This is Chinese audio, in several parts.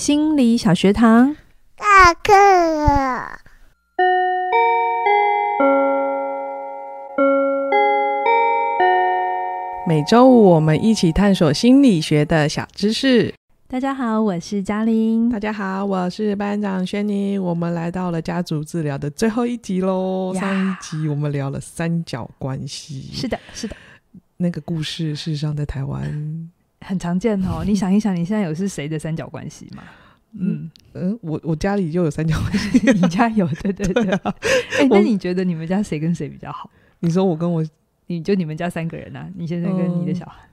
心理小学堂，下课每周五我们一起探索心理学的小知识。大家好，我是嘉玲。大家好，我是班长轩妮。我们来到了家族治疗的最后一集喽。上一集我们聊了三角关系。是的，是的，那个故事事实上在台湾。很常见哦，你想一想，你现在有是谁的三角关系吗？嗯嗯，我我家里就有三角关系，你家有，对对对。哎，那你觉得你们家谁跟谁比较好？你说我跟我，你就你们家三个人呐，你现在跟你的小孩。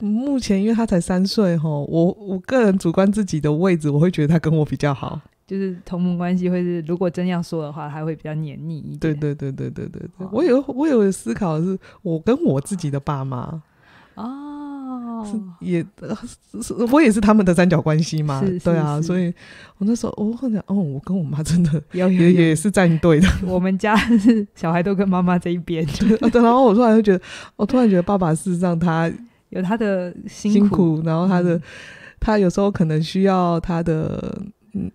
目前因为他才三岁哈，我我个人主观自己的位置，我会觉得他跟我比较好，就是同盟关系。会是如果真要说的话，他会比较黏腻一点。对对对对对对，我有我有思考，是我跟我自己的爸妈啊。也，我也是他们的三角关系嘛，对啊，所以我那时候我后来哦，我跟我妈真的也也是站队的。我们家小孩都跟妈妈这一边，对。然后我突然就觉得，我突然觉得爸爸事实上他有他的辛苦，然后他的他有时候可能需要他的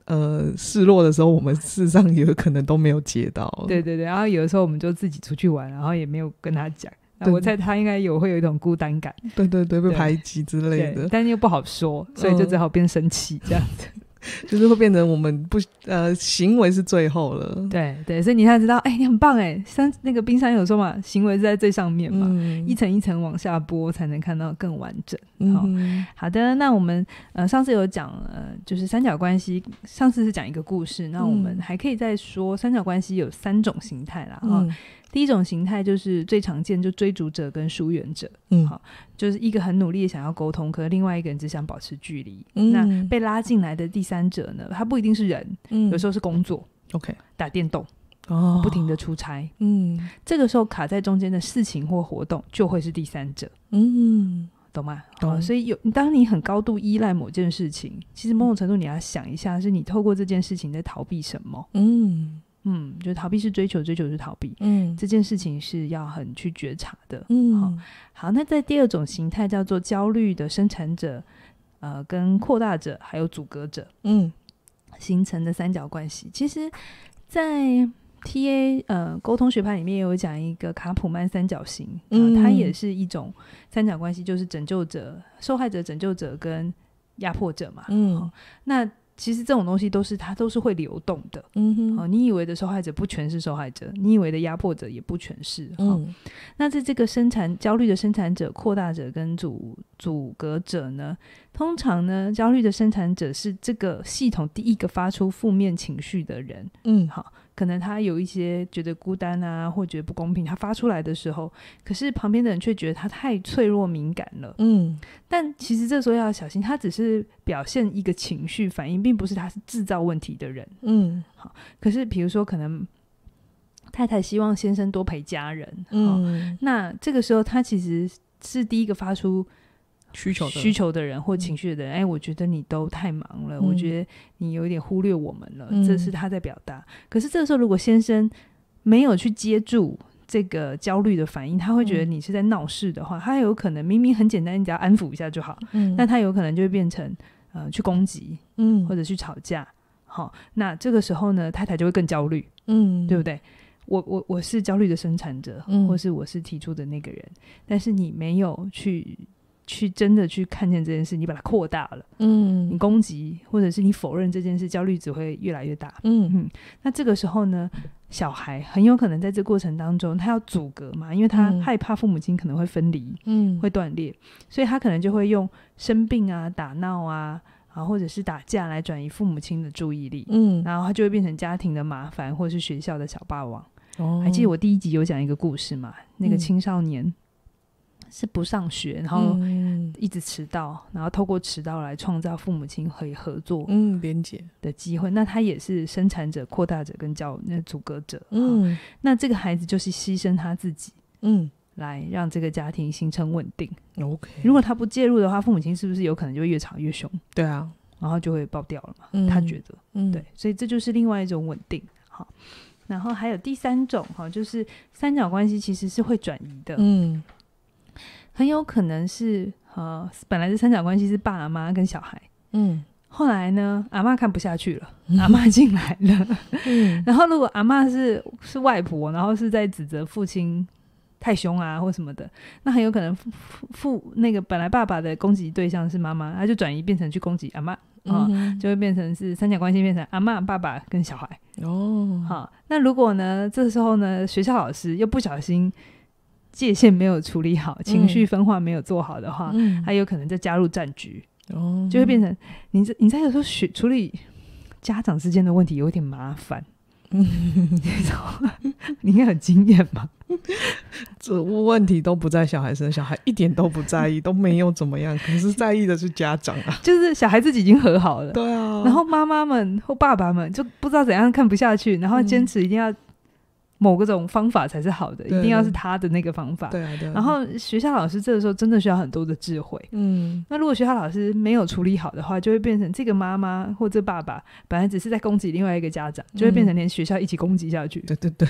呃示弱的时候，我们事实上有可能都没有接到。对对对，然后有的时候我们就自己出去玩，然后也没有跟他讲。我猜他应该有会有一种孤单感，对对对，被排挤之类的，但又不好说，所以就只好变生气这样子，就是会变成我们不呃行为是最后了，对对，所以你才知道，哎，你很棒哎，三那个冰山有说嘛，行为是在最上面嘛，一层一层往下剥才能看到更完整。好好的，那我们呃上次有讲呃就是三角关系，上次是讲一个故事，那我们还可以再说三角关系有三种形态啦。第一种形态就是最常见，就追逐者跟疏远者，嗯，好，就是一个很努力的想要沟通，可是另外一个人只想保持距离。那被拉进来的第三者呢？他不一定是人，有时候是工作，OK，打电动，哦，不停的出差，嗯，这个时候卡在中间的事情或活动就会是第三者，嗯，懂吗？懂。所以有，当你很高度依赖某件事情，其实某种程度你要想一下，是你透过这件事情在逃避什么？嗯。嗯，就逃避是追求，追求是逃避。嗯，这件事情是要很去觉察的。嗯，好，那在第二种形态叫做焦虑的生产者，呃，跟扩大者还有阻隔者，嗯，形成的三角关系。其实，在 T A 呃沟通学派里面也有讲一个卡普曼三角形，嗯，它也是一种三角关系，就是拯救者、受害者、拯救者跟压迫者嘛。嗯，那。其实这种东西都是它都是会流动的，嗯哼，哦，你以为的受害者不全是受害者，你以为的压迫者也不全是，嗯，那在这个生产焦虑的生产者、扩大者跟阻阻隔者呢，通常呢，焦虑的生产者是这个系统第一个发出负面情绪的人，嗯，好。可能他有一些觉得孤单啊，或觉得不公平，他发出来的时候，可是旁边的人却觉得他太脆弱敏感了。嗯，但其实这时候要小心，他只是表现一个情绪反应，并不是他是制造问题的人。嗯，好，可是比如说，可能太太希望先生多陪家人，嗯，那这个时候他其实是第一个发出。需求需求的人或情绪的人，哎，我觉得你都太忙了，我觉得你有一点忽略我们了，这是他在表达。可是这个时候，如果先生没有去接住这个焦虑的反应，他会觉得你是在闹事的话，他有可能明明很简单，你只要安抚一下就好，那他有可能就会变成呃去攻击，嗯，或者去吵架。好，那这个时候呢，太太就会更焦虑，嗯，对不对？我我我是焦虑的生产者，嗯，或是我是提出的那个人，但是你没有去。去真的去看见这件事，你把它扩大了，嗯，你攻击或者是你否认这件事，焦虑只会越来越大，嗯嗯。那这个时候呢，小孩很有可能在这过程当中，他要阻隔嘛，因为他害怕父母亲可能会分离，嗯，会断裂，所以他可能就会用生病啊、打闹啊，啊，或者是打架来转移父母亲的注意力，嗯，然后他就会变成家庭的麻烦，或者是学校的小霸王。哦，还记得我第一集有讲一个故事嘛？那个青少年。是不上学，然后一直迟到，然后透过迟到来创造父母亲可以合作、嗯，连接的机会。那他也是生产者、扩大者跟教那阻隔者。嗯，那这个孩子就是牺牲他自己，嗯，来让这个家庭形成稳定。OK，如果他不介入的话，父母亲是不是有可能就越吵越凶？对啊，然后就会爆掉了嘛。他觉得，嗯，对，所以这就是另外一种稳定。好，然后还有第三种哈，就是三角关系其实是会转移的。嗯。很有可能是，呃，本来是三角关系是爸阿妈跟小孩，嗯，后来呢，阿妈看不下去了，阿妈进来了，嗯，然后如果阿妈是是外婆，然后是在指责父亲太凶啊或什么的，那很有可能父父那个本来爸爸的攻击对象是妈妈，他就转移变成去攻击阿妈，嗯，就会变成是三角关系变成阿妈爸爸跟小孩哦，好，那如果呢这时候呢学校老师又不小心。界限没有处理好，情绪分化没有做好的话，他有可能再加入战局，就会变成你这你在有时候学处理家长之间的问题，有点麻烦。你你应该很经验吧？这问题都不在小孩身上，小孩一点都不在意，都没有怎么样，可是在意的是家长啊。就是小孩自己已经和好了，对啊。然后妈妈们或爸爸们就不知道怎样看不下去，然后坚持一定要。某个种方法才是好的，一定要是他的那个方法。对啊，对。然后学校老师这个时候真的需要很多的智慧。嗯。那如果学校老师没有处理好的话，就会变成这个妈妈或者爸爸本来只是在攻击另外一个家长，就会变成连学校一起攻击下去。对对对，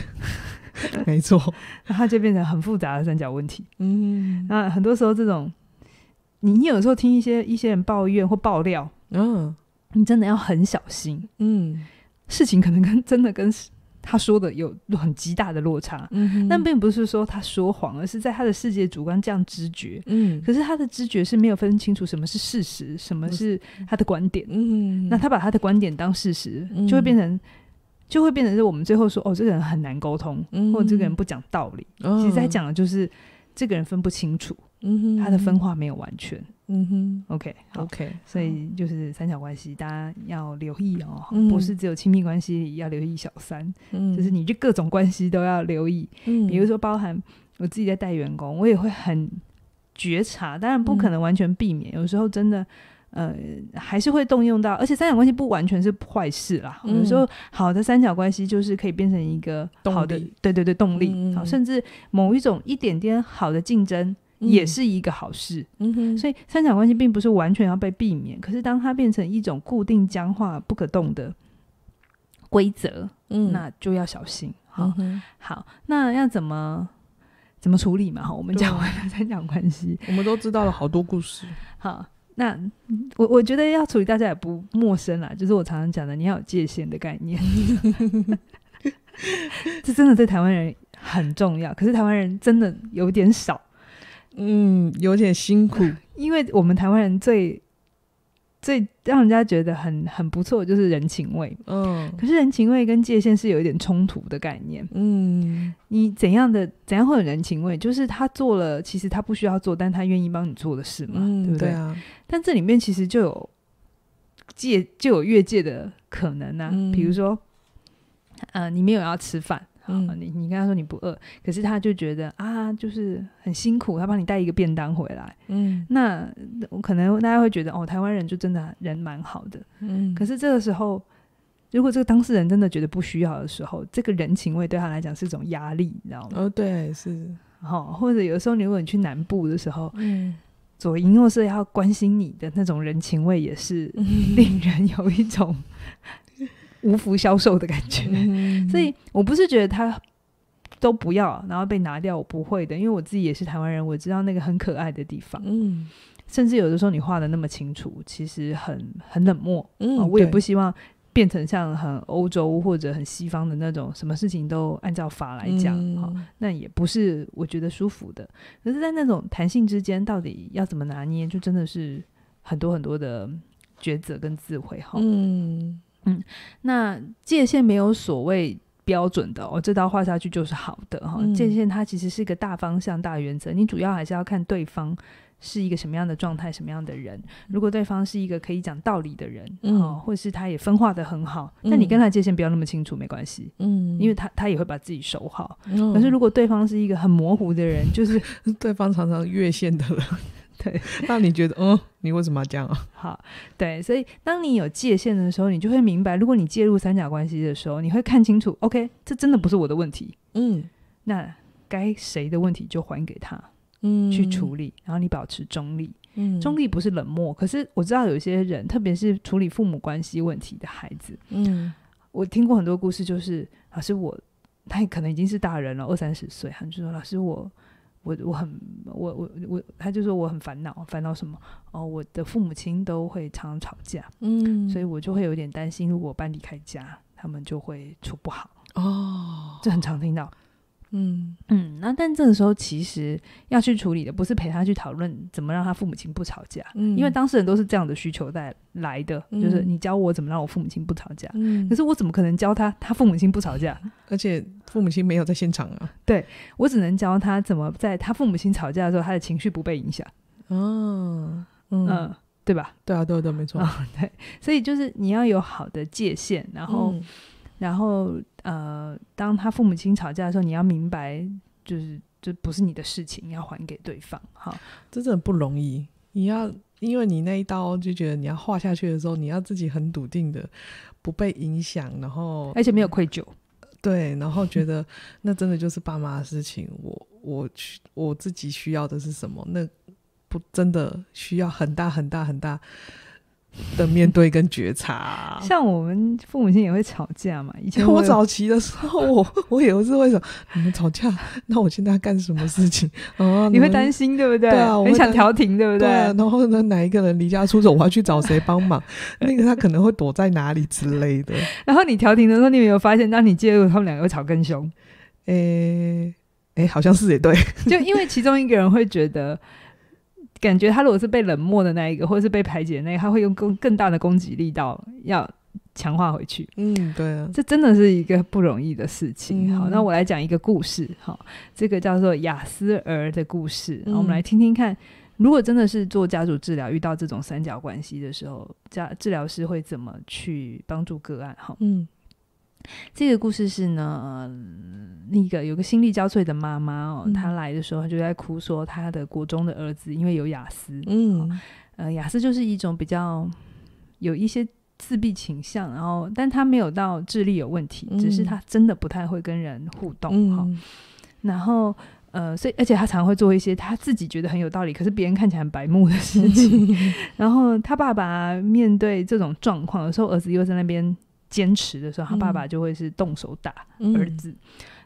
没错。然后就变成很复杂的三角问题。嗯。那很多时候这种，你有时候听一些一些人抱怨或爆料，嗯，你真的要很小心。嗯。事情可能跟真的跟。他说的有很极大的落差，但并不是说他说谎，而是在他的世界主观这样知觉。嗯，可是他的知觉是没有分清楚什么是事实，什么是他的观点。嗯，那他把他的观点当事实，就会变成，就会变成，是我们最后说哦，这个人很难沟通，或者这个人不讲道理。其实他讲的就是，这个人分不清楚。嗯哼，它的分化没有完全。嗯哼，OK OK，所以就是三角关系，大家要留意哦，不是只有亲密关系要留意小三，嗯，就是你就各种关系都要留意。嗯，比如说包含我自己在带员工，我也会很觉察，当然不可能完全避免，有时候真的，呃，还是会动用到。而且三角关系不完全是坏事啦，有时候好的三角关系就是可以变成一个好的，对对对，动力，甚至某一种一点点好的竞争。也是一个好事，嗯哼，所以三角关系并不是完全要被避免。可是，当它变成一种固定僵化不可动的规则，嗯，那就要小心。好，好，那要怎么怎么处理嘛？哈，我们讲完了三角关系，我们都知道了好多故事。好，那我我觉得要处理，大家也不陌生啦。就是我常常讲的，你要有界限的概念，这真的对台湾人很重要。可是，台湾人真的有点少。嗯，有点辛苦，因为我们台湾人最最让人家觉得很很不错，就是人情味。嗯，可是人情味跟界限是有一点冲突的概念。嗯，你怎样的怎样会有人情味，就是他做了，其实他不需要做，但他愿意帮你做的事嘛，对不对啊？但这里面其实就有界，就有越界的可能呢。比如说，呃，你没有要吃饭。嗯，你你跟他说你不饿，可是他就觉得啊，就是很辛苦，他帮你带一个便当回来。嗯，那可能大家会觉得哦，台湾人就真的人蛮好的。嗯，可是这个时候，如果这个当事人真的觉得不需要的时候，这个人情味对他来讲是一种压力，你知道吗？哦，对，是。好，或者有时候你如果你去南部的时候，嗯，左营右是要关心你的那种人情味，也是 令人有一种。无福消受的感觉，所以我不是觉得他都不要，然后被拿掉。我不会的，因为我自己也是台湾人，我知道那个很可爱的地方。嗯，甚至有的时候你画的那么清楚，其实很很冷漠。嗯，我也不希望变成像很欧洲或者很西方的那种，什么事情都按照法来讲。哈，那也不是我觉得舒服的。可是，在那种弹性之间，到底要怎么拿捏，就真的是很多很多的抉择跟智慧。哈，嗯。嗯，那界限没有所谓标准的哦，这刀画下去就是好的哈。界限它其实是一个大方向、大原则，你主要还是要看对方是一个什么样的状态、什么样的人。如果对方是一个可以讲道理的人，哦，或者是他也分化的很好，那你跟他界限不要那么清楚，没关系。嗯，因为他他也会把自己守好。可是如果对方是一个很模糊的人，就是 对方常常越线的人。对，那 你觉得，嗯，你为什么要这样啊？好，对，所以当你有界限的时候，你就会明白，如果你介入三角关系的时候，你会看清楚，OK，这真的不是我的问题，嗯，那该谁的问题就还给他，嗯，去处理，然后你保持中立，嗯，中立不是冷漠，可是我知道有些人，特别是处理父母关系问题的孩子，嗯，我听过很多故事，就是老师我，他也可能已经是大人了，二三十岁，他就说老师我。我我很我我我，他就说我很烦恼，烦恼什么哦？我的父母亲都会常常吵架，嗯，所以我就会有点担心，如果搬离开家，他们就会处不好哦。这很常听到。嗯嗯，那但这个时候其实要去处理的不是陪他去讨论怎么让他父母亲不吵架，嗯，因为当事人都是这样的需求在来的，就是你教我怎么让我父母亲不吵架，嗯，可是我怎么可能教他他父母亲不吵架？而且父母亲没有在现场啊，对我只能教他怎么在他父母亲吵架的时候，他的情绪不被影响。哦，嗯，对吧？对啊，对对，没错，对，所以就是你要有好的界限，然后。然后，呃，当他父母亲吵架的时候，你要明白，就是这不是你的事情，要还给对方。哈，这真的不容易。你要因为你那一刀就觉得你要画下去的时候，你要自己很笃定的，不被影响，然后而且没有愧疚。对，然后觉得那真的就是爸妈的事情。我，我去，我自己需要的是什么？那不真的需要很大很大很大。的面对跟觉察，像我们父母亲也会吵架嘛。以前我早期的时候，我 我有是会说：“你们吵架，那我现在干什么事情啊？” 你会担心对不对？对啊，很想调停对不对？对。然后呢，哪一个人离家出走，我要去找谁帮忙？那个他可能会躲在哪里之类的。然后你调停的时候，你有没有发现，当你介入，他们两个会吵更凶？诶，哎，好像是也对，就因为其中一个人会觉得。感觉他如果是被冷漠的那一个，或者是被排解那，个，他会用更更大的攻击力道要强化回去。嗯，对，这真的是一个不容易的事情。好，那我来讲一个故事，哈，这个叫做雅思儿的故事，我们来听听看。如果真的是做家族治疗，遇到这种三角关系的时候，家治疗师会怎么去帮助个案？哈，嗯。这个故事是呢，那个有个心力交瘁的妈妈哦，她来的时候，她就在哭，说她的国中的儿子因为有雅思，嗯，呃，雅思就是一种比较有一些自闭倾向，然后，但他没有到智力有问题，只是他真的不太会跟人互动哈。然后，呃，所以，而且他常会做一些他自己觉得很有道理，可是别人看起来很白目的事情。然后，他爸爸面对这种状况，有时候儿子又在那边。坚持的时候，他爸爸就会是动手打儿子，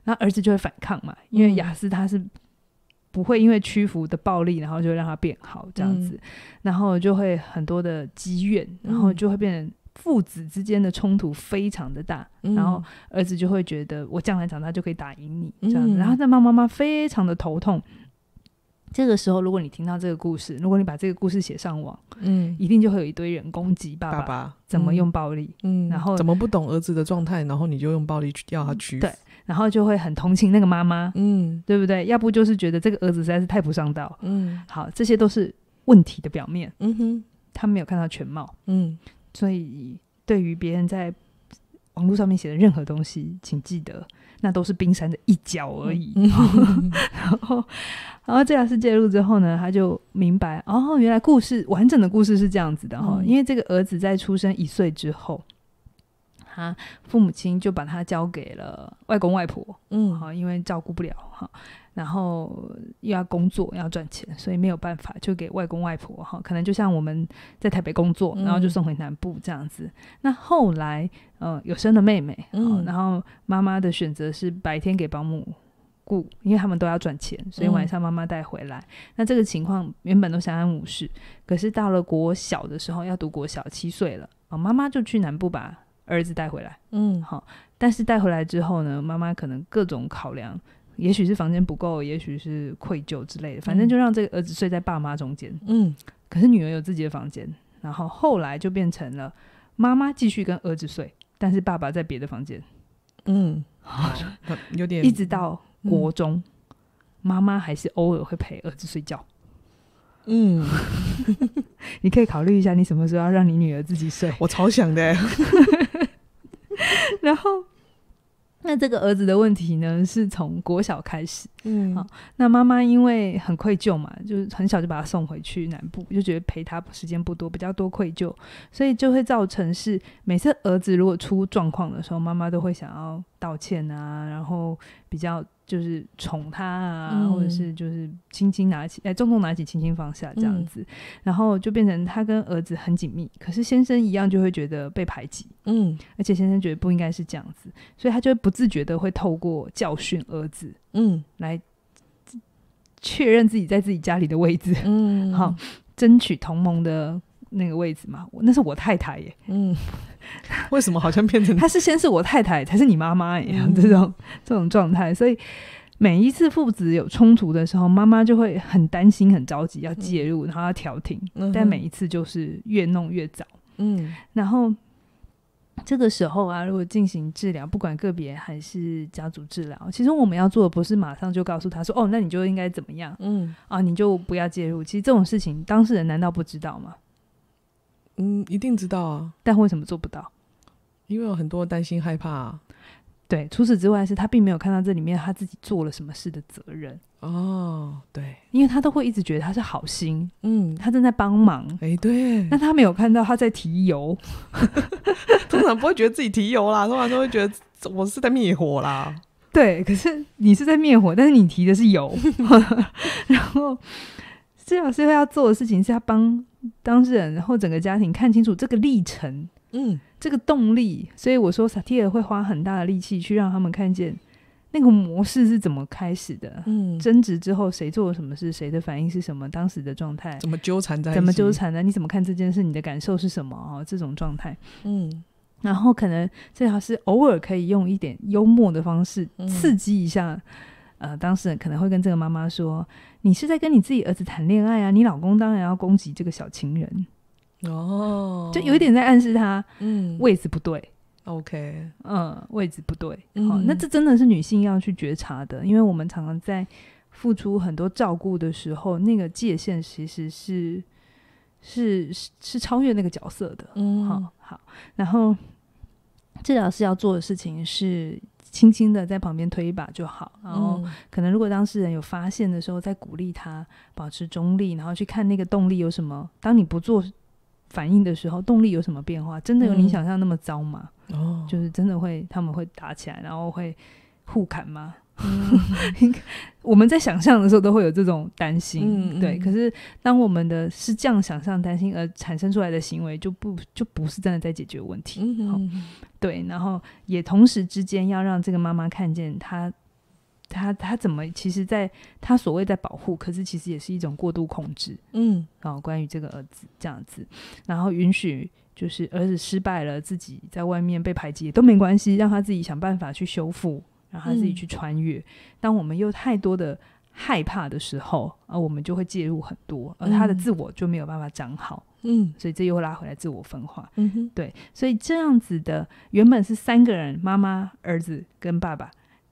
那儿子就会反抗嘛。因为雅思他是不会因为屈服的暴力，然后就让他变好这样子，然后就会很多的积怨，然后就会变成父子之间的冲突非常的大，然后儿子就会觉得我将来长大就可以打赢你这样子，然后让妈妈妈非常的头痛。这个时候，如果你听到这个故事，如果你把这个故事写上网，嗯，一定就会有一堆人攻击爸爸怎么用暴力，嗯，然后怎么不懂儿子的状态，然后你就用暴力去要他去、对，然后就会很同情那个妈妈，嗯，对不对？要不就是觉得这个儿子实在是太不上道，嗯，好，这些都是问题的表面，嗯哼，他没有看到全貌，嗯，所以对于别人在网络上面写的任何东西，请记得那都是冰山的一角而已，然后。然后这老事介入之后呢，他就明白哦，原来故事完整的故事是这样子的哈。因为这个儿子在出生一岁之后，哈，父母亲就把他交给了外公外婆，嗯，哈，因为照顾不了哈，然后又要工作要赚钱，所以没有办法就给外公外婆哈。可能就像我们在台北工作，然后就送回南部这样子。那后来呃有生了妹妹，嗯，然后妈妈的选择是白天给保姆。因为他们都要赚钱，所以晚上妈妈带回来。那这个情况原本都相安无事，可是到了国小的时候，要读国小，七岁了啊，妈妈就去南部把儿子带回来。嗯，好，但是带回来之后呢，妈妈可能各种考量，也许是房间不够，也许是愧疚之类的，反正就让这个儿子睡在爸妈中间。嗯，可是女儿有自己的房间，然后后来就变成了妈妈继续跟儿子睡，但是爸爸在别的房间。嗯，有点一直到。国中，妈妈还是偶尔会陪儿子睡觉。嗯，你可以考虑一下，你什么时候要让你女儿自己睡？我超想的。然后，那这个儿子的问题呢，是从国小开始。嗯，好。那妈妈因为很愧疚嘛，就是很小就把他送回去南部，就觉得陪他时间不多，比较多愧疚，所以就会造成是每次儿子如果出状况的时候，妈妈都会想要道歉啊，然后比较。就是宠他啊，或者是就是轻轻拿起，哎，重重拿起，轻轻放下这样子，然后就变成他跟儿子很紧密。可是先生一样就会觉得被排挤，嗯，而且先生觉得不应该是这样子，所以他就不自觉的会透过教训儿子，嗯，来确认自己在自己家里的位置，嗯，好，争取同盟的那个位置嘛。那是我太太耶，嗯。为什么好像变成他是先是我太太，才是你妈妈一样这种这种状态？所以每一次父子有冲突的时候，妈妈就会很担心、很着急要介入，然后要调停。但每一次就是越弄越早。嗯，然后这个时候啊，如果进行治疗，不管个别还是家族治疗，其实我们要做的不是马上就告诉他说：“哦，那你就应该怎么样？”嗯，啊，你就不要介入。其实这种事情，当事人难道不知道吗？嗯，一定知道啊，但为什么做不到？因为有很多担心、害怕。对，除此之外，是他并没有看到这里面他自己做了什么事的责任。哦，对，因为他都会一直觉得他是好心。嗯，他正在帮忙。哎，对，那他没有看到他在提油，通常不会觉得自己提油啦，通常都会觉得我是在灭火啦。对，可是你是在灭火，但是你提的是油。然后，消防员要做的事情是要帮。当事人，然后整个家庭看清楚这个历程，嗯，这个动力。所以我说，萨提尔会花很大的力气去让他们看见那个模式是怎么开始的。嗯，争执之后谁做了什么事，谁的反应是什么，当时的状态怎么纠缠在，怎么纠缠呢？你怎么看这件事？你的感受是什么啊？这种状态，嗯，然后可能最好是偶尔可以用一点幽默的方式刺激一下。呃，当事人可能会跟这个妈妈说：“你是在跟你自己儿子谈恋爱啊！”你老公当然要攻击这个小情人哦，就有一点在暗示他，嗯，位置不对。OK，嗯，位置不对。好，那这真的是女性要去觉察的，因为我们常常在付出很多照顾的时候，那个界限其实是是是超越那个角色的。嗯，好，然后治疗师要做的事情是。轻轻的在旁边推一把就好，然后可能如果当事人有发现的时候，在鼓励他保持中立，然后去看那个动力有什么。当你不做反应的时候，动力有什么变化？真的有你想象那么糟吗？就是真的会他们会打起来，然后会互砍吗？应我们在想象的时候都会有这种担心，对。可是当我们的是这样想象担心而产生出来的行为，就不就不是真的在解决问题。嗯、对，然后也同时之间要让这个妈妈看见他，他他怎么其实，在他所谓在保护，可是其实也是一种过度控制。嗯，好，关于这个儿子这样子，然后允许就是儿子失败了，自己在外面被排挤都没关系，让他自己想办法去修复。让他自己去穿越。当我们又太多的害怕的时候啊，我们就会介入很多，而他的自我就没有办法长好。嗯，所以这又拉回来自我分化。嗯哼，对。所以这样子的，原本是三个人，妈妈、儿子跟爸爸，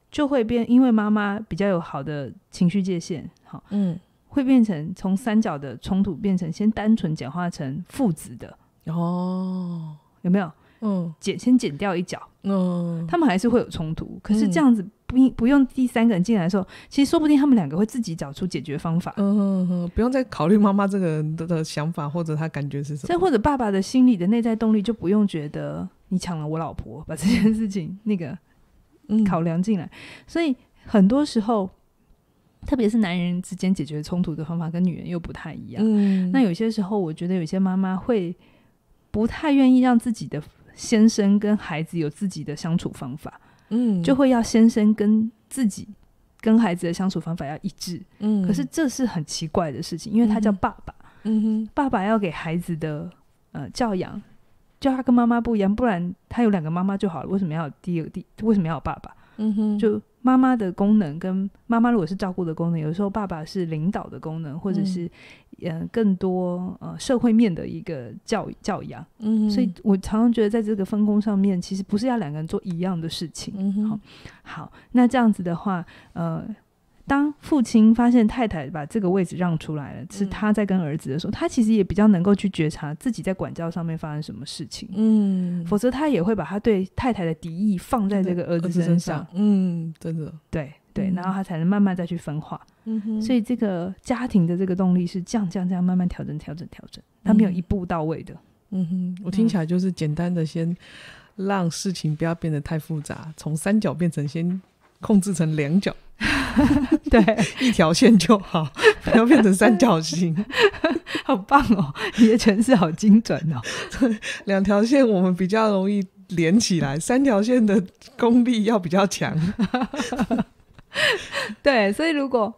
就会变。因为妈妈比较有好的情绪界限，好，嗯，会变成从三角的冲突变成先单纯简化成父子的。哦，有没有？嗯，剪先剪掉一角，嗯，他们还是会有冲突。可是这样子不不用第三个人进来的时候，其实说不定他们两个会自己找出解决方法。嗯不用再考虑妈妈这个人的想法或者他感觉是什么。再或者爸爸的心理的内在动力就不用觉得你抢了我老婆，把这件事情那个考量进来。所以很多时候，特别是男人之间解决冲突的方法跟女人又不太一样。嗯，那有些时候我觉得有些妈妈会不太愿意让自己的。先生跟孩子有自己的相处方法，嗯，就会要先生跟自己跟孩子的相处方法要一致，嗯，可是这是很奇怪的事情，因为他叫爸爸，嗯哼，爸爸要给孩子的呃教养，就他跟妈妈不一样，不然他有两个妈妈就好了，为什么要第二个第，为什么要有爸爸，嗯哼，就。妈妈的功能跟妈妈如果是照顾的功能，有时候爸爸是领导的功能，或者是，嗯，更多呃社会面的一个教教养。嗯，所以我常常觉得在这个分工上面，其实不是要两个人做一样的事情。好，好，那这样子的话，呃。当父亲发现太太把这个位置让出来了，是他在跟儿子的时候，他其实也比较能够去觉察自己在管教上面发生什么事情。嗯，否则他也会把他对太太的敌意放在这个儿子身上。嗯，真的。对对，然后他才能慢慢再去分化。嗯哼。所以这个家庭的这个动力是这样这样这样慢慢调整调整调整，他没有一步到位的。嗯哼，我听起来就是简单的，先让事情不要变得太复杂，从三角变成先。控制成两角，对，一条线就好，不要变成三角形，好棒哦！你的诠释好精准哦。两条线我们比较容易连起来，三条线的功力要比较强。对，所以如果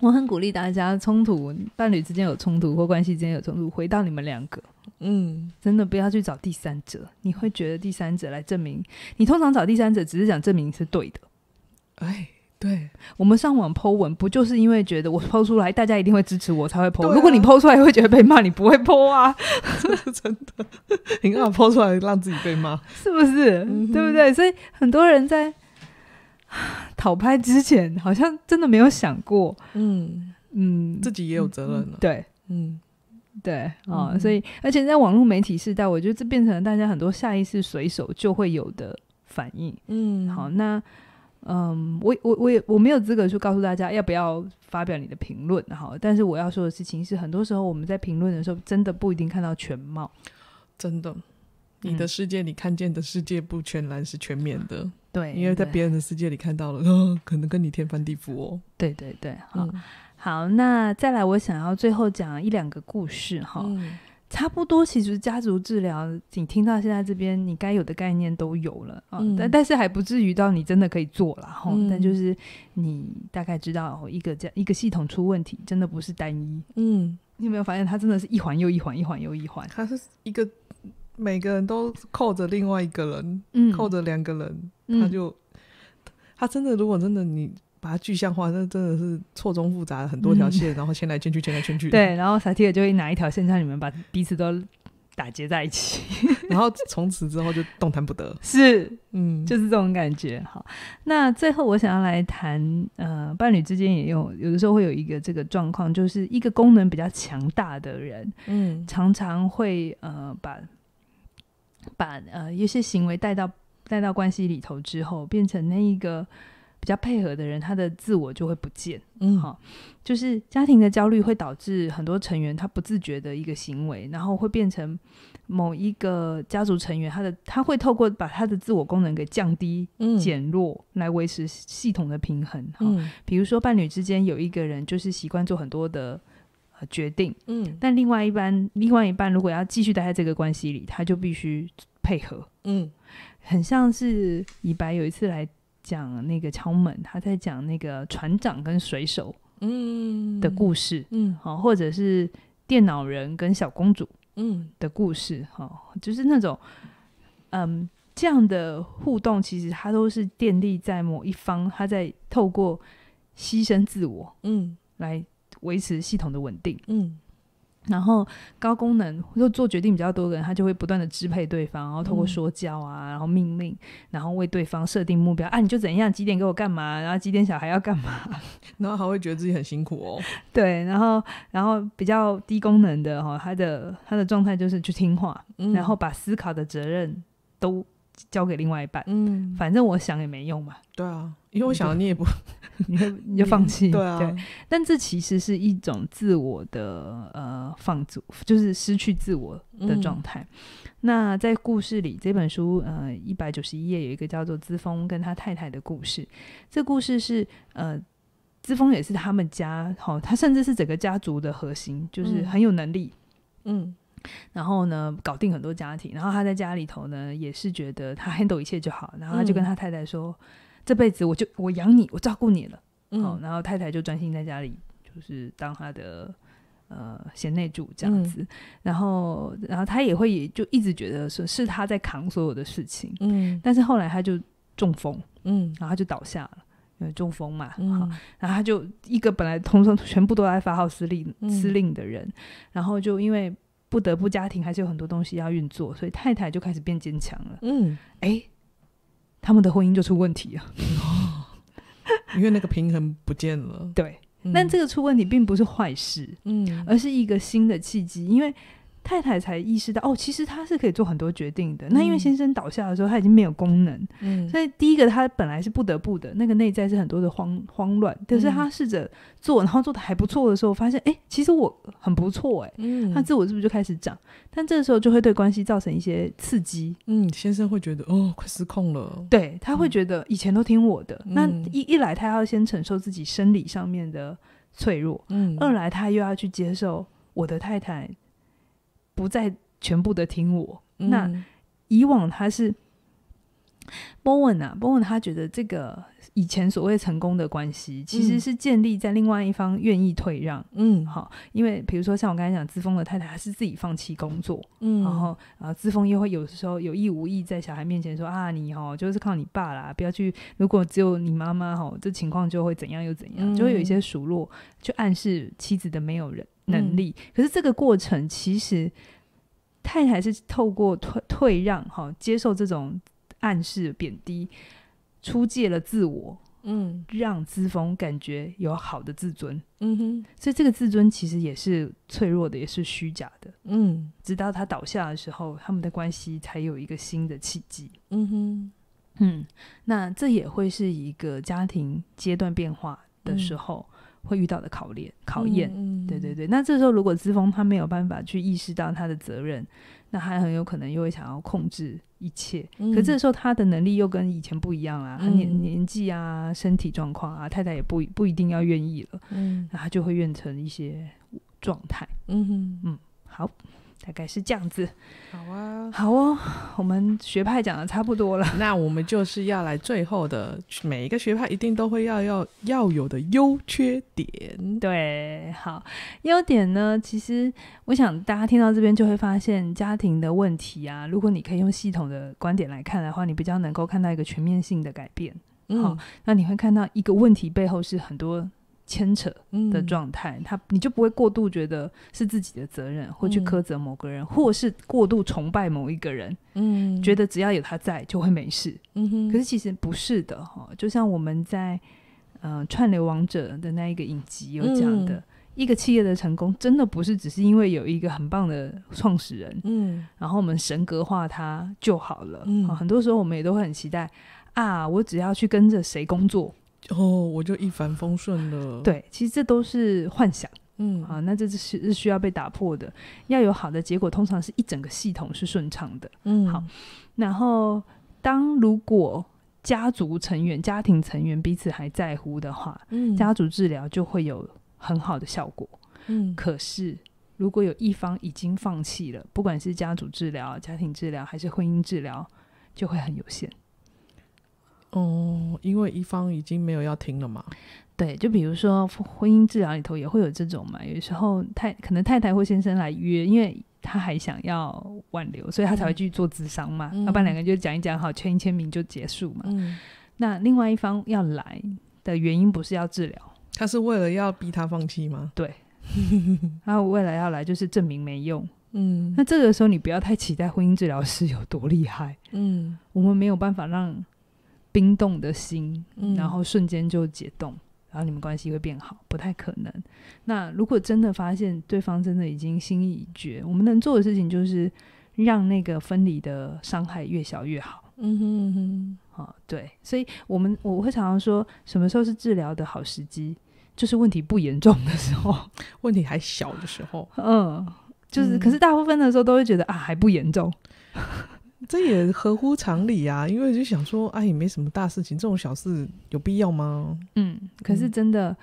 我很鼓励大家，冲突伴侣之间有冲突或关系之间有冲突，回到你们两个，嗯，真的不要去找第三者。你会觉得第三者来证明你，通常找第三者只是想证明是对的。哎，对，我们上网 Po 文，不就是因为觉得我泼出来，大家一定会支持我，才会泼。如果你泼出来会觉得被骂，你不会 Po 啊，真的。你干嘛泼出来让自己被骂？是不是？对不对？所以很多人在讨拍之前，好像真的没有想过，嗯嗯，自己也有责任了。对，嗯对啊，所以而且在网络媒体时代，我觉得这变成了大家很多下意识随手就会有的反应。嗯，好那。嗯，我我我也我没有资格去告诉大家要不要发表你的评论哈。但是我要说的事情是，很多时候我们在评论的时候，真的不一定看到全貌。真的，你的世界你看见的世界不全然是全面的。对，因为在别人的世界里看到了，可能跟你天翻地覆哦。对对对，好，好，那再来，我想要最后讲一两个故事哈。差不多，其实家族治疗，你听到现在这边，你该有的概念都有了啊。但但是还不至于到你真的可以做了哈。但就是你大概知道一个这一个系统出问题，真的不是单一。嗯，你有没有发现它真的是一环又一环，一环又一环？它是一个每个人都扣着另外一个人，扣着两个人，他就他真的，如果真的你。把它具象化，那真的是错综复杂，很多条线，然后牵来牵去，牵来牵去。对，然后萨提尔就会拿一条线在里面把彼此都打结在一起，然后从此之后就动弹不得。是，嗯，就是这种感觉。好，那最后我想要来谈，呃，伴侣之间也有有的时候会有一个这个状况，就是一个功能比较强大的人，嗯，常常会呃把把呃一些行为带到带到关系里头之后，变成那一个。比较配合的人，他的自我就会不见。嗯，好，就是家庭的焦虑会导致很多成员他不自觉的一个行为，然后会变成某一个家族成员，他的他会透过把他的自我功能给降低、减弱来维持系统的平衡。嗯，比如说伴侣之间有一个人就是习惯做很多的决定，嗯，但另外一半另外一半如果要继续待在这个关系里，他就必须配合。嗯，很像是李白有一次来。讲那个敲门，他在讲那个船长跟水手嗯的故事，嗯，好，或者是电脑人跟小公主嗯的故事，好，就是那种嗯这样的互动，其实他都是建立在某一方他在透过牺牲自我嗯来维持系统的稳定嗯。然后高功能就做决定比较多的人，他就会不断的支配对方，然后透过说教啊，然后命令，然后为对方设定目标。啊，你就怎样，几点给我干嘛？然后几点小孩要干嘛？然后还会觉得自己很辛苦哦。对，然后然后比较低功能的哈，他的他的状态就是去听话，然后把思考的责任都交给另外一半。嗯，反正我想也没用嘛。对啊。因为我想，你也不，你你就放弃 对啊，但这其实是一种自我的呃放逐，就是失去自我的状态。那在故事里，这本书呃一百九十一页有一个叫做资丰跟他太太的故事。这故事是呃资丰也是他们家好，他甚至是整个家族的核心，就是很有能力，嗯，然后呢搞定很多家庭，然后他在家里头呢也是觉得他 handle 一切就好，然后他就跟他太太说。这辈子我就我养你，我照顾你了。嗯，然后太太就专心在家里，就是当她的呃贤内助这样子。然后，然后他也会也就一直觉得说是他在扛所有的事情。嗯，但是后来他就中风，嗯，然后就倒下了，因为中风嘛。嗯，然后他就一个本来通常全部都在发号司令、司令的人，然后就因为不得不家庭还是有很多东西要运作，所以太太就开始变坚强了。嗯，哎。他们的婚姻就出问题了，因为那个平衡不见了。对，但这个出问题并不是坏事，嗯，而是一个新的契机，因为。太太才意识到哦，其实他是可以做很多决定的。那因为先生倒下的时候他已经没有功能，嗯，所以第一个他本来是不得不的那个内在是很多的慌慌乱，可是他试着做，然后做的还不错的时候，发现哎，其实我很不错哎，嗯，他自我是不是就开始长？但这个时候就会对关系造成一些刺激，嗯，先生会觉得哦，快失控了，对，他会觉得以前都听我的，那一一来他要先承受自己生理上面的脆弱，嗯，二来他又要去接受我的太太。不再全部的听我，那以往他是。波文啊，波文他觉得这个以前所谓成功的关系，其实是建立在另外一方愿意退让。嗯，好，因为比如说像我刚才讲，资丰的太太还是自己放弃工作，嗯，然后啊，资丰又会有时候有意无意在小孩面前说啊，你哦，就是靠你爸啦，不要去，如果只有你妈妈哈，这情况就会怎样又怎样，就会有一些数落，去暗示妻子的没有人能力。可是这个过程其实太太是透过退退让哈，接受这种。暗示、贬低、出借了自我，嗯，让资峰感觉有好的自尊，嗯哼，所以这个自尊其实也是脆弱的，也是虚假的，嗯，直到他倒下的时候，他们的关系才有一个新的契机，嗯哼，嗯，那这也会是一个家庭阶段变化的时候。会遇到的考验考验，对对对。那这时候，如果资丰他没有办法去意识到他的责任，那他很有可能又会想要控制一切。可这时候他的能力又跟以前不一样啦，他年年纪啊、身体状况啊，太太也不不一定要愿意了。嗯，那他就会变成一些状态。嗯嗯，好。大概是这样子。好啊，好哦，我们学派讲的差不多了。那我们就是要来最后的，每一个学派一定都会要要要有的优缺点。对，好，优点呢，其实我想大家听到这边就会发现，家庭的问题啊，如果你可以用系统的观点来看的话，你比较能够看到一个全面性的改变。嗯，那你会看到一个问题背后是很多。牵扯的状态，他你就不会过度觉得是自己的责任，会去苛责某个人，或是过度崇拜某一个人，嗯，觉得只要有他在就会没事，嗯可是其实不是的哈，就像我们在呃《串流王者》的那一个影集有讲的，一个企业的成功真的不是只是因为有一个很棒的创始人，嗯，然后我们神格化他就好了。很多时候我们也都会很期待啊，我只要去跟着谁工作。哦，我就一帆风顺了。对，其实这都是幻想。嗯，啊，那这是是需要被打破的。要有好的结果，通常是一整个系统是顺畅的。嗯，好。然后，当如果家族成员、家庭成员彼此还在乎的话，嗯，家族治疗就会有很好的效果。嗯，可是如果有一方已经放弃了，不管是家族治疗、家庭治疗还是婚姻治疗，就会很有限。哦，因为一方已经没有要听了嘛，对，就比如说婚姻治疗里头也会有这种嘛，有时候太可能太太或先生来约，因为他还想要挽留，所以他才会去做咨商嘛。要不然两个人就讲一讲，好签一签名就结束嘛。那另外一方要来的原因不是要治疗，他是为了要逼他放弃吗？对，他未来要来就是证明没用。嗯，那这个时候你不要太期待婚姻治疗师有多厉害。嗯，我们没有办法让。冰冻的心，然后瞬间就解冻，然后你们关系会变好，不太可能。那如果真的发现对方真的已经心意已决，我们能做的事情就是让那个分离的伤害越小越好。嗯哼，好，对。所以我们我会常常说，什么时候是治疗的好时机？就是问题不严重的时候，问题还小的时候。嗯，就是，可是大部分的时候都会觉得啊，还不严重。这也合乎常理啊，因为就想说，哎，也没什么大事情，这种小事有必要吗？嗯，可是真的，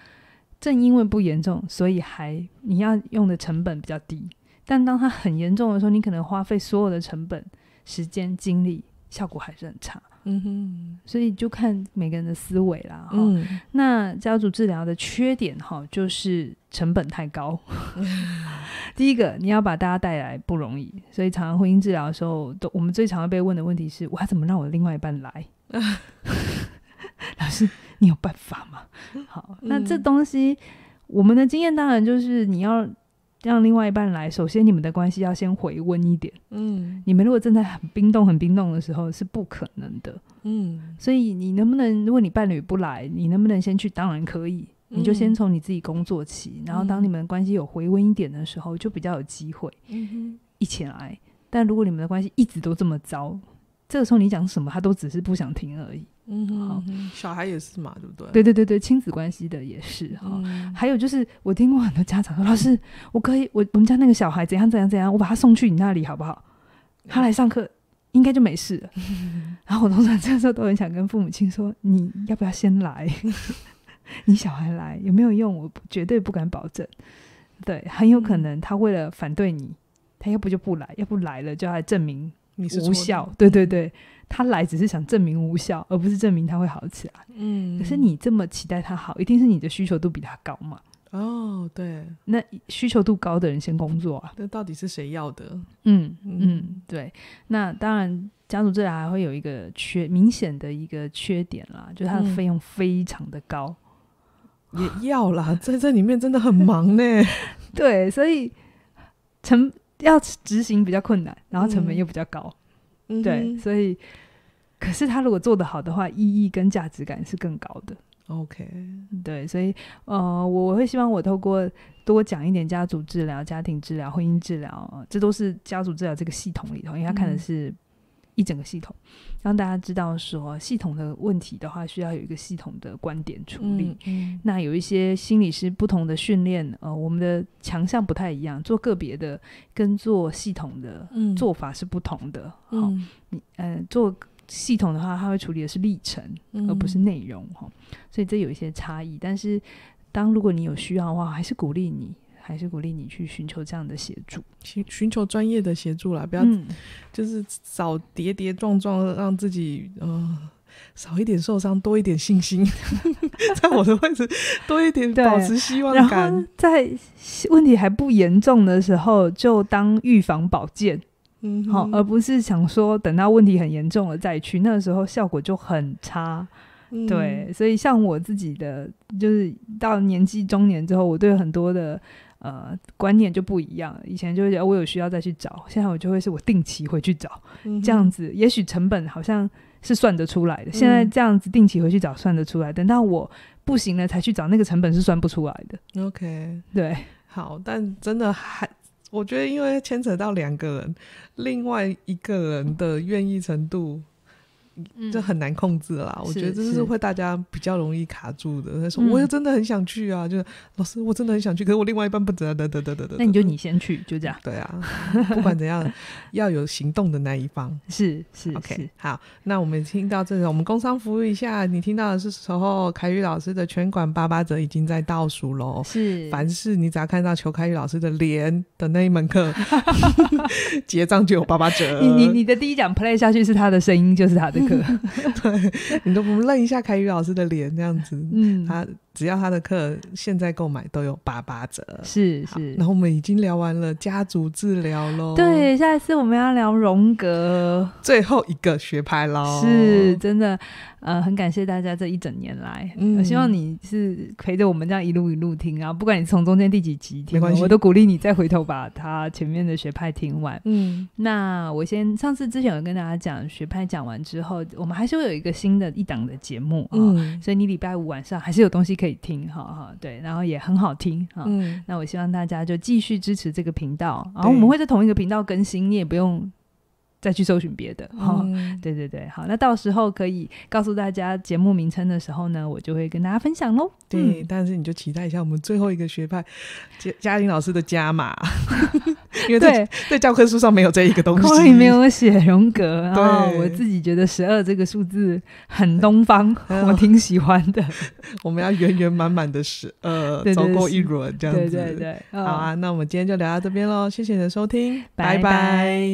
正因为不严重，所以还你要用的成本比较低。但当它很严重的时候，你可能花费所有的成本、时间、精力，效果还是很差。嗯哼，所以就看每个人的思维啦。嗯，那家族治疗的缺点哈，就是成本太高。第一个，你要把大家带来不容易，所以常常婚姻治疗的时候，都我们最常被问的问题是：哇，怎么让我另外一半来？老师，你有办法吗？好，那这东西，我们的经验当然就是你要。让另外一半来，首先你们的关系要先回温一点。嗯，你们如果正在很冰冻、很冰冻的时候，是不可能的。嗯，所以你能不能，如果你伴侣不来，你能不能先去？当然可以，你就先从你自己工作起，然后当你们关系有回温一点的时候，就比较有机会，一起来。但如果你们的关系一直都这么糟。这个时候你讲什么，他都只是不想听而已。嗯，好，小孩也是嘛，对不对？对对对对，亲子关系的也是哈。还有就是，我听过很多家长说：“ 老师，我可以我我们家那个小孩怎样怎样怎样，我把他送去你那里好不好？他来上课应该就没事了。”然后我通常这时候都很想跟父母亲说：“你要不要先来？你小孩来有没有用？我绝对不敢保证。对，很有可能他为了反对你，他要不就不来，要不来了就要来证明。”你无效，对对对，他来只是想证明无效，而不是证明他会好起来。嗯，可是你这么期待他好，一定是你的需求度比他高嘛？哦，对，那需求度高的人先工作啊。那到底是谁要的？嗯嗯，对，那当然，家族治疗还会有一个缺明显的一个缺点啦，就是它的费用非常的高。也要啦，在这 里面真的很忙呢。对，所以成。要执行比较困难，然后成本又比较高，对，所以，可是他如果做得好的话，意义跟价值感是更高的。OK，对，所以，呃，我会希望我透过多讲一点家族治疗、家庭治疗、婚姻治疗，这都是家族治疗这个系统里头，因为他看的是。一整个系统，让大家知道说系统的问题的话，需要有一个系统的观点处理。嗯，那有一些心理师不同的训练，呃，我们的强项不太一样，做个别的跟做系统的做法是不同的。好，你呃做系统的话，他会处理的是历程，而不是内容哈。所以这有一些差异。但是当如果你有需要的话，还是鼓励你。还是鼓励你去寻求这样的协助，寻寻求专业的协助啦，不要就是少跌跌撞撞，让自己呃少一点受伤，多一点信心，在我的位置多一点保持希望感。然后在问题还不严重的时候，就当预防保健，嗯，好，而不是想说等到问题很严重了再去，那个时候效果就很差。对，所以像我自己的，就是到年纪中年之后，我对很多的。呃，观念就不一样。以前就得我有需要再去找，现在我就会是我定期回去找，这样子。也许成本好像是算得出来的，现在这样子定期回去找算得出来。等到我不行了才去找，那个成本是算不出来的。OK，对，好。但真的还，我觉得因为牵扯到两个人，另外一个人的愿意程度。这很难控制啦，我觉得这是会大家比较容易卡住的。他说：“我也真的很想去啊！”就是老师，我真的很想去，可是我另外一半不……得得得得得得。那你就你先去，就这样。对啊，不管怎样，要有行动的那一方。是是 OK，好。那我们听到这个，我们工商服务一下。你听到的是时候，凯宇老师的全馆八八折已经在倒数喽。是，凡是你只要看到求凯宇老师的脸的那一门课，结账就有八八折。你你你的第一讲 play 下去是他的声音，就是他的。对，你都不认一下凯宇老师的脸这样子，嗯，他。只要他的课现在购买都有八八折，是是。然后我们已经聊完了家族治疗喽，对，下一次我们要聊荣格最后一个学派喽，是，真的，呃，很感谢大家这一整年来，希望你是陪着我们这样一路一路听啊，不管你从中间第几集听，我都鼓励你再回头把他前面的学派听完。嗯，那我先上次之前有跟大家讲学派讲完之后，我们还是会有一个新的一档的节目啊，所以你礼拜五晚上还是有东西可以。听，好好对，然后也很好听哈。那我希望大家就继续支持这个频道，然后我们会在同一个频道更新，你也不用。再去搜寻别的哈，对对对，好，那到时候可以告诉大家节目名称的时候呢，我就会跟大家分享喽。对，但是你就期待一下我们最后一个学派嘉嘉玲老师的加码，因为对在教科书上没有这一个东西，没有写荣格啊。对，我自己觉得十二这个数字很东方，我挺喜欢的。我们要圆圆满满的十二，走过一轮这样子。对对对，好啊，那我们今天就聊到这边喽，谢谢你的收听，拜拜。